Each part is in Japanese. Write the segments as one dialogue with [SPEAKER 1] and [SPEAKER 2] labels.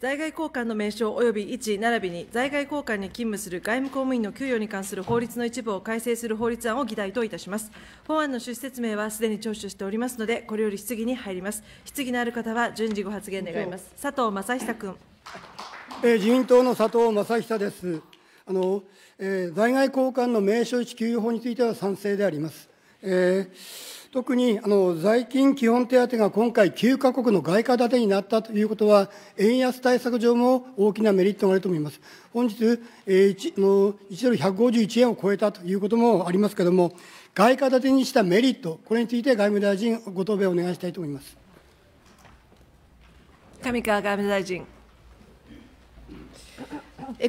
[SPEAKER 1] 在外公館の名称及び位置並びに在外公館に勤務する外務公務員の給与に関する法律の一部を改正する法律案を議題といたします。法案の趣旨説明はすでに聴取しておりますので、これより質疑に入ります。質疑のある方は順次ご発言願います。佐藤正久君。
[SPEAKER 2] えー、自民党の佐藤正久です。あの、えー、在外公館の名称位置給与法については賛成であります。えー特にあの在勤基本手当が今回、9か国の外貨建てになったということは、円安対策上も大きなメリットがあると思います。本日、えー、1, の1ドル151円を超えたということもありますけれども、外貨建てにしたメリット、これについて外務大臣、ご答弁をお願いしたいと思います
[SPEAKER 3] 上川外務大臣。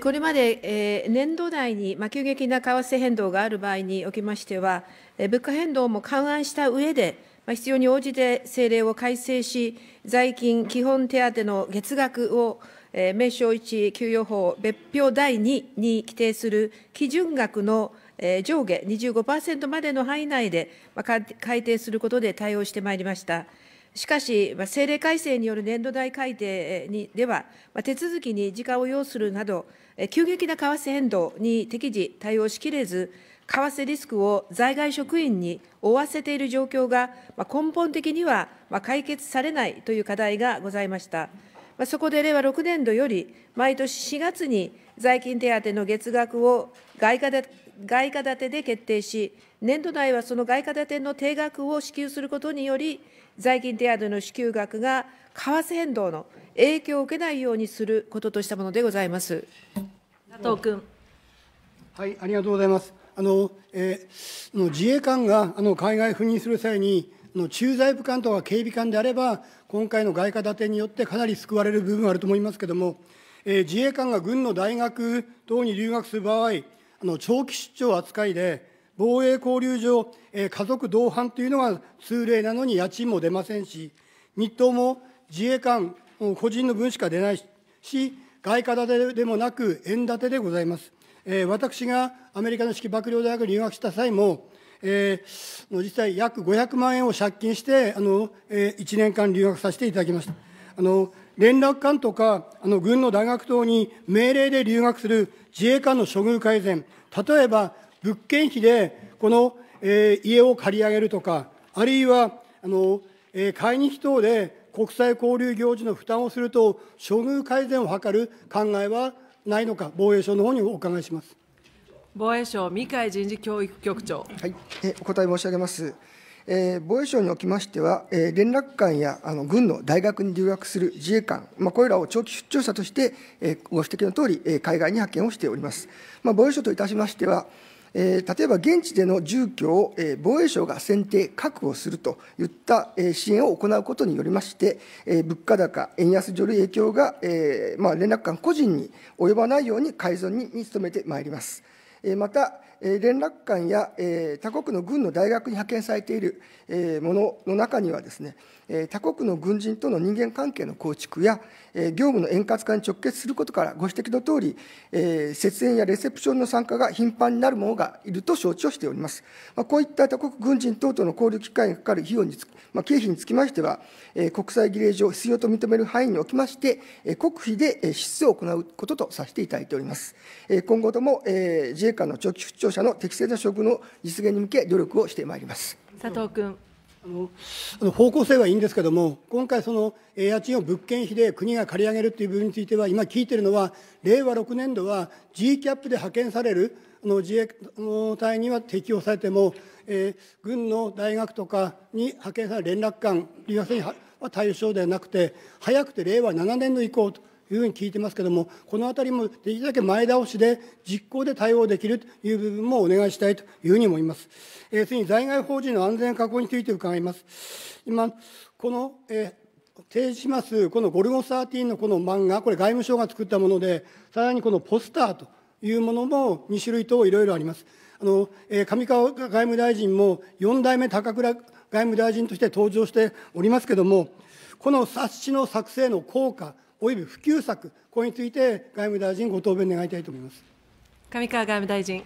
[SPEAKER 3] これまで年度内に急激な為替変動がある場合におきましては、物価変動も勘案した上で、必要に応じて政令を改正し、在勤基本手当の月額を名称1給与法別表第2に規定する基準額の上下25%までの範囲内で改定することで対応してまいりました。しかし、政令改正による年度代改定にでは、手続きに時間を要するなど、急激な為替変動に適時対応しきれず、為替リスクを在外職員に負わせている状況が、根本的には解決されないという課題がございました。そこで令和6年度より、毎年4月に在勤手当の月額を外貨外貨建てで決定し、年度内はその外貨建ての定額を支給することにより、在勤手当の支給額が為替変動の影響を受けないようにすることとしたものでございます。佐藤君。
[SPEAKER 2] はい、ありがとうございます。あの、えー、の自衛官があの海外赴任する際に、の駐在部官とか警備官であれば、今回の外貨建てによってかなり救われる部分はあると思いますけれども、えー、自衛官が軍の大学等に留学する場合、あの長期出張扱いで、防衛交流上、えー、家族同伴というのが通例なのに家賃も出ませんし、日当も自衛官、個人の分しか出ないし、外貨建てでもなく円建てでございます。えー、私がアメリカの式幕僚大学に留学した際も、えー、実際約500万円を借金して、あの、えー、1年間留学させていただきました。あの、連絡官とか、あの、軍の大学等に命令で留学する自衛官の処遇改善、例えば物件費でこの、えー、家を借り上げるとか、あるいは、あの、えー、会議費等で国際交流行事の負担をすると、処遇改善を図る考えはないのか、防衛省の方にお伺いします。
[SPEAKER 4] 防衛省三海人事教育局長。はい、えお答え申し上げます。えー、防衛省におきましては、えー、連絡官やあの軍の大学に留学する自衛官、まあ、これらを長期出張者として、えー、ご指摘のとおり、えー、海外に派遣をしております。まあ、防衛省といたしましては、え例えば現地での住居を、え防衛省が選定、確保するといった、え支援を行うことによりまして、え物価高、円安による影響が、えまあ、連絡官個人に及ばないように改善に努めてまいります。また、連絡官や他国の軍の大学に派遣されているものの中にはですね、他国の軍人との人間関係の構築や、業務の円滑化に直結することから、ご指摘のとおり、節電やレセプションの参加が頻繁になる者がいると承知をしております。こういった他国軍人等との交流機会にかかる費用につき、経費につきましては、国際儀礼上必要と認める範囲におきまして、国費で支出を行うこととさせていただいております。今後とも自衛米下の長期出張者の適正な職の実現に向け、努力をしてまいります
[SPEAKER 1] 佐藤君。
[SPEAKER 2] あのあの方向性はいいんですけれども、今回、その家賃を物件費で国が借り上げるという部分については、今聞いているのは、令和6年度は G キャップで派遣されるの自衛隊には適用されても、えー、軍の大学とかに派遣される連絡官、留学生には対象ではなくて、早くて令和7年度以降というふうに聞いてますけども、このあたりもできるだけ前倒しで実行で対応できるという部分もお願いしたいというふうに思います。えー、次に在外法人の安全確保について伺います。今、この、えー提示します、このゴルゴ13のこの漫画、これ、外務省が作ったもので、さらにこのポスターというものも2種類といろいろあります。あのえ上川外務大臣も4代目高倉外務大臣として登場しておりますけれども、この冊子の作成の効果及び普及策、これについて外務大臣、ご答弁願いたいと思います
[SPEAKER 3] 上川外務大臣。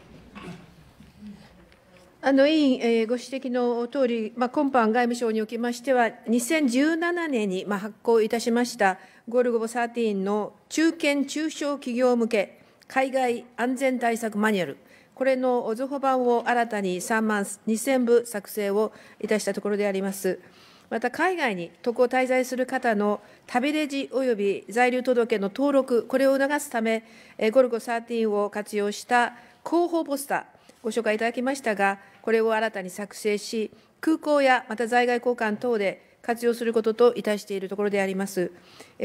[SPEAKER 3] あの委員、ご指摘のとおり、まあ、今般、外務省におきましては、2017年に、発行いたしましたゴルゴボ13の中堅・中小企業向け海外安全対策マニュアル、これの図法版を新たに3万2000部作成をいたしたところであります。また海外に渡航滞在する方の旅レジ及び在留届の登録、これを促すため、ゴルゴ13を活用した広報ポスター、ご紹介いただきましたが、これを新たに作成し、空港やまた在外交換等で活用することといたしているところであります。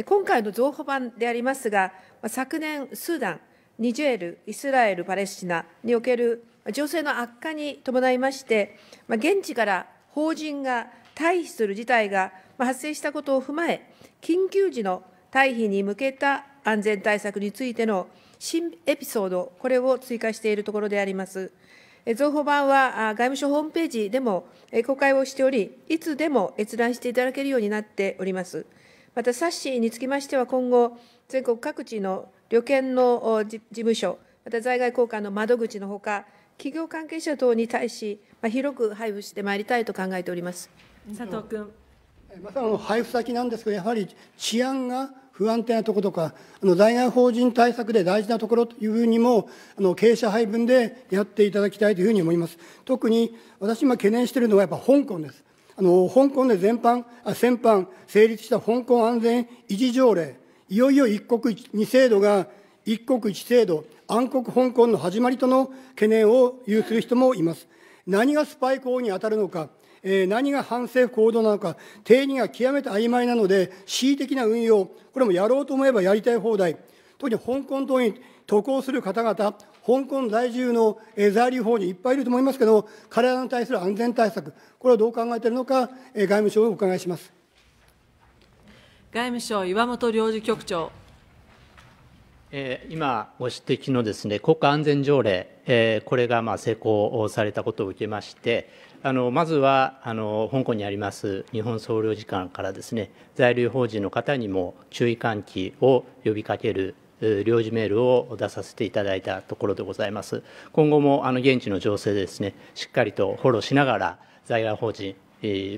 [SPEAKER 3] 今回の増補版でありますが、昨年、スーダン、ニジェール、イスラエル、パレスチナにおける情勢の悪化に伴いまして、現地から法人が退避する事態が発生したことを踏まえ、緊急時の退避に向けた安全対策についての新エピソード、これを追加しているところであります。情報版は外務省ホームページでも公開をしており、いつでも閲覧していただけるようになっております。また、冊子につきましては、今後、全国各地の旅券の事務所、また在外公館の窓口のほか、企業関係者等に対し、広く配布してまいりたいと考えております。
[SPEAKER 2] 佐藤君。まさあの配布先なんですけど、やはり治安が不安定なところとか、あの在外邦人対策で大事なところというふうにも、あの経営者配分でやっていただきたいというふうに思います。特に私、今懸念しているのは、やっぱ香港です。あの香港で全般あ、先般成立した香港安全維持条例、いよいよ一国二制度が一国一制度、暗黒香港の始まりとの懸念を有する人もいます。何がスパイ行為に当たるのか。え何が反政府行動なのか、定義が極めて曖昧なので、恣意的な運用、これもやろうと思えばやりたい放題、特に香港島に渡航する方々、香港在住の、在留法人いっぱいいると思いますけど、体に対する安全対策、これはどう考えているのか、外務省にお伺いします。
[SPEAKER 1] 外務省岩本領事局長。
[SPEAKER 3] え今ご指摘のですね国家安全条例、えこれがまあ施行されたことを受けまして、あのまずはあの香港にあります日本総領事館からですね在留邦人の方にも注意喚起を呼びかける領事メールを出させていただいたところでございます。今後もあの現地の情勢でですねしっかりとフォローしながら在外邦人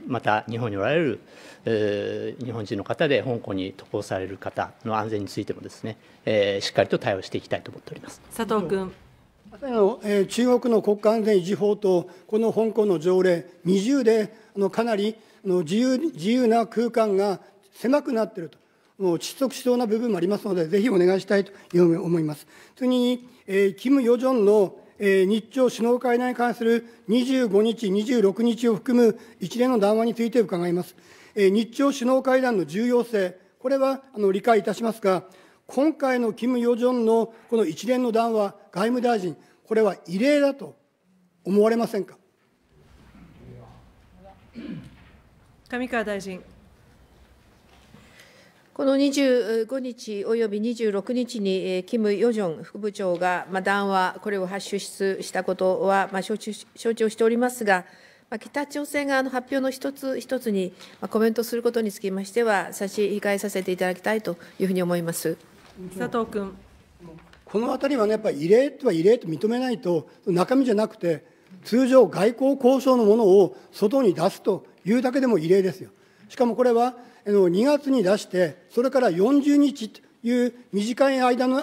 [SPEAKER 3] また日本におられる、え日本人の方で香港に渡航される方の安全についてもですね、えー、しっかりと対応していきたいと思っております
[SPEAKER 2] 佐藤君の中国の国家安全維持法と、この香港の条例、二重でかなり自由自由な空間が狭くなっていると、もう窒息しそうな部分もありますので、ぜひお願いしたいというふうに思います。次に、キム・ヨジョンの、日朝首脳会談に関する25日、26日を含む一連の談話について伺います。日朝首脳会談の重要性、これは理解いたしますが、今回のキム・ヨジョンのこの一連の談話、外務大臣、これは異例だと思われませんか。
[SPEAKER 3] 上川大臣。この25日および26日に、キム・ヨジョン副部長が談話、これを発出したことは承知承知をしておりますが、北朝鮮側の発表の一つ一つにコメントすることにつきましては、差し控えさせていただきたいというふうに思いま
[SPEAKER 2] す。佐藤君。このあたりはね、やっぱり異例とは異例と認めないと、中身じゃなくて、通常、外交交渉のものを外に出すというだけでも異例ですよ。しかもこれは、2月に出して、それから40日という短い間の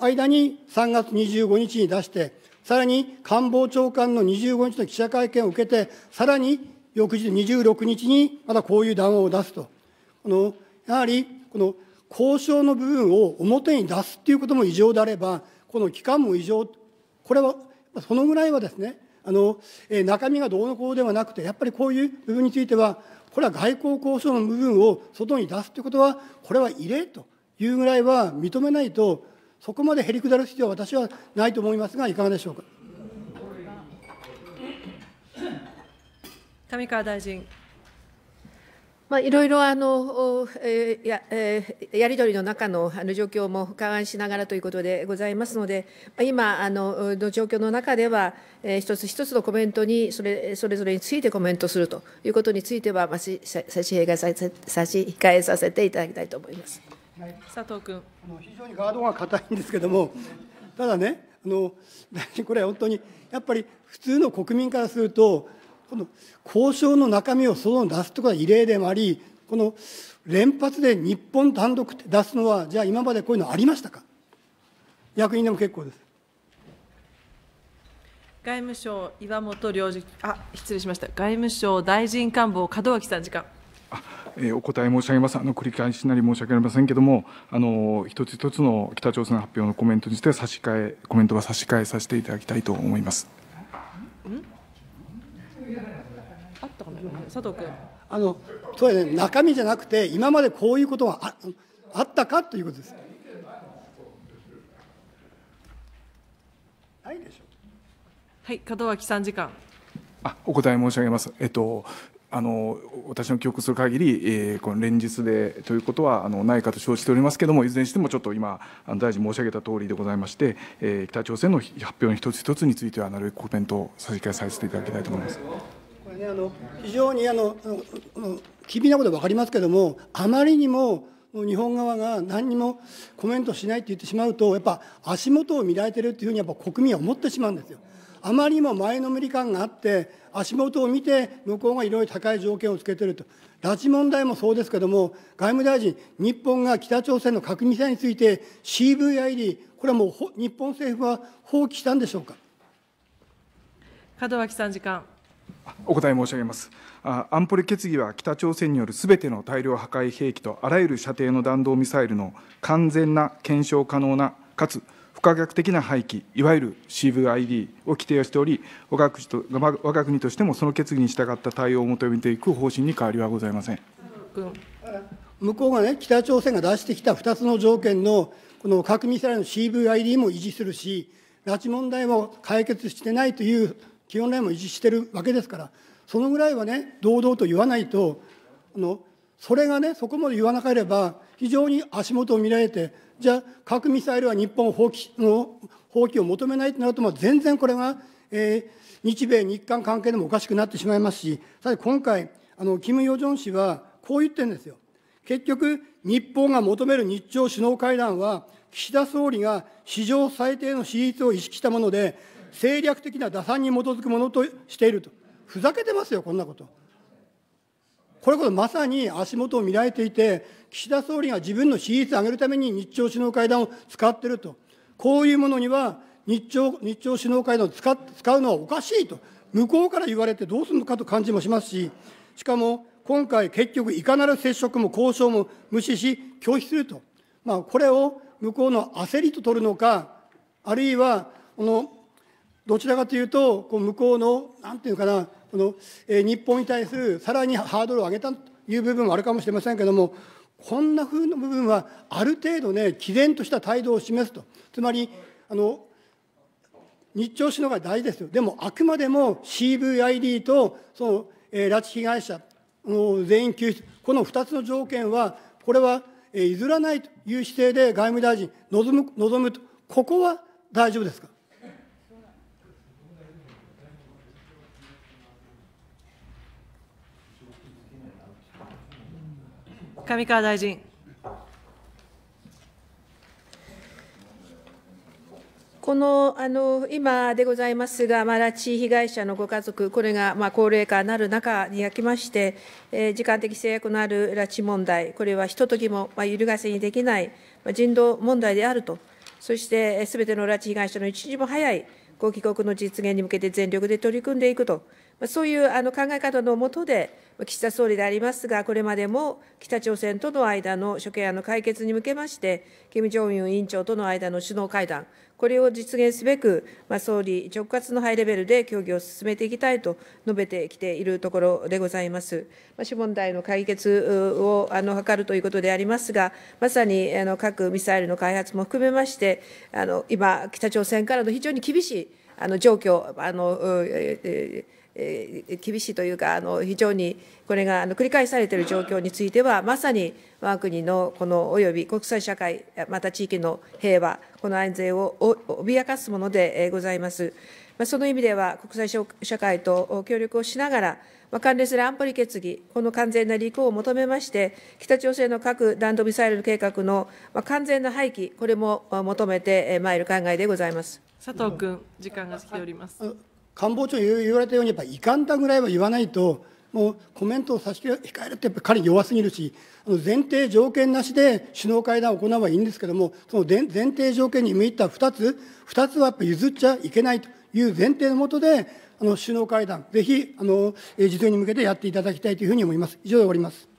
[SPEAKER 2] 間に3月25日に出して、さらに官房長官の25日の記者会見を受けて、さらに翌日26日にまたこういう談話を出すと。このやはりこの交渉の部分を表に出すということも異常であれば、この期間も異常、これは、そのぐらいはですね、あのえ中身がどうのこうではなくて、やっぱりこういう部分については、これは外交交渉の部分を外に出すということは、これは異例というぐらいは認めないと、そこまでへりくだる必要は私はないと思いますが、いかがでしょうか。
[SPEAKER 3] 上
[SPEAKER 1] 川大臣。
[SPEAKER 3] まあ、いろいろあのえやえやり取りの中のあの状況も勘案しながらということでございますので、今あの、の状況の中では、え一つ一つのコメントにそれ、それぞれについてコメントするということについては、まあ、し差し控えさ差し控えさせていただきたいと思います、
[SPEAKER 2] はい、佐藤君。あの。非常にガードが硬いんですけども、ただね、あの これ、本当にやっぱり普通の国民からすると、この交渉の中身を外の出すとかこは異例でもあり、この連発で日本単独って出すのは、じゃあ今までこういうのありましたか、役員でも結構です。
[SPEAKER 1] 外務省岩本良次あ失礼しました外務省大臣官房門脇さん時間えお答え申し上げます、あの繰り返しになり申し訳ありませんけれども、あの一つ一つの北朝鮮発表のコメントにして差し替え、コメントは差し替えさせていただきたいと
[SPEAKER 2] 思います。佐藤君。あのそうやね、中身じゃなくて、今までこういうことはああったかということです。
[SPEAKER 1] ないでしょはい、門脇参事官。あ、お答え申し上げます。えっと、あの私の記憶する限り、えー、この連日でということはあのないかと承知しておりますけれども、いずれにしてもちょっと今、あの大臣申し上げた通りでございまして、えー、北朝鮮の発表の一つ一つについては、なるべくコメントを差し控えさせていただきたいと思います。
[SPEAKER 2] ね、あの非常にあの機微なことは分かりますけれどもあまりにも日本側が何にもコメントしないって言ってしまうとやっぱ足元を見られてるというふうにやっぱ国民は思ってしまうんですよ。あまりにも前のめり感があって足元を見て向こうがいろいろ高い条件をつけてると拉致問題もそうですけれども外務大臣日本が北朝鮮の核ミサイルについて CVID これはもう日本政府は放棄したんでしょうか
[SPEAKER 1] 門脇参事官お答え申し上げます。安保理決議は北朝鮮によるすべての大量破壊兵器とあらゆる射程の弾道ミサイルの完全な検証可能なかつ不可逆的な廃棄、いわゆる CVID を規定をしており、我が国と我が国としてもその決議に従った対応を求めていく方針に変わりはございません
[SPEAKER 2] 向こうがね、北朝鮮が出してきた2つの条件の、この核ミサイルの CVID も維持するし、拉致問題も解決してないという基本ラインも維持してるわけですから、そのぐらいはね、堂々と言わないと、あのそれがね、そこまで言わなければ、非常に足元を見られて、じゃあ、核ミサイルは日本放棄の放棄を求めないとなると、全然これが、えー、日米、日韓関係でもおかしくなってしまいますし、さて今回、あのキム・ヨジョン氏はこう言ってるんですよ。結局、日本が求める日朝首脳会談は、岸田総理が史上最低の支持率を意識したもので、政略的な打算に基づくものとしていると、ふざけてますよ、こんなこと。これこそまさに足元を見られていて、岸田総理が自分の支持率を上げるために日朝首脳会談を使っていると、こういうものには日朝日朝首脳会談を使使うのはおかしいと、向こうから言われてどうするのかと感じもしますし、しかも今回、結局、いかなる接触も交渉も無視し、拒否すると、まあ、これを向こうの焦りと取るのか、あるいはこのどちらかというと、こう向こうの、なんていうかな、このえ日本に対するさらにハードルを上げたという部分もあるかもしれませんけれども、こんなふうな部分は、ある程度ね、毅然とした態度を示すと、つまり、あの日朝首脳が大事ですよ、でもあくまでも CVID とその、えー、拉致被害者の全員救出、この2つの条件は、これは、えー、譲らないという姿勢で外務大臣、望む望むと、ここは大丈夫ですか。
[SPEAKER 3] 上川大臣。このあの今でございますが、まあ、拉致被害者のご家族、これが、まあ、高齢化なる中にあきまして、えー、時間的制約のある拉致問題、これはひとときも、まあ、揺るがせにできない、まあ、人道問題であると、そしてすべての拉致被害者の一時も早いご帰国の実現に向けて全力で取り組んでいくと、そういうあの考え方のもとで、岸田総理でありますが、これまでも北朝鮮との間の諸懸案の解決に向けまして、金正恩委員長との間の首脳会談、これを実現すべく、まあ、総理直轄のハイレベルで協議を進めていきたいと述べてきているところでございます。まあ、主問題の解決をあの図るということでありますが、まさにあの核・ミサイルの開発も含めまして、あの今、北朝鮮からの非常に厳しいあの状況、あのえー、え厳しいというかあの非常にこれがあの繰り返されている状況についてはまさに我が国のこの及び国際社会また地域の平和この安全を脅かすものでございます。まその意味では国際社会と協力をしながら、ま関連する安保理決議、この完全な履行を求めまして、北朝鮮の核弾道ミサイル計画の完全な廃棄、これも求めてまいる考えでございます佐藤君、時間が来ており
[SPEAKER 2] ます。官房長言われたように、やっぱりかんだぐらいは言わないと、もうコメントを差し控えるって、やっぱり彼弱すぎるし、あの前提条件なしで首脳会談を行うはいいんですけれども、その前提条件に向いた2つ、2つはやっぱ譲っちゃいけないという前提のもとで、あの首脳会談、ぜひあの実現に向けてやっていただきたいというふうに思います。以上で終わります。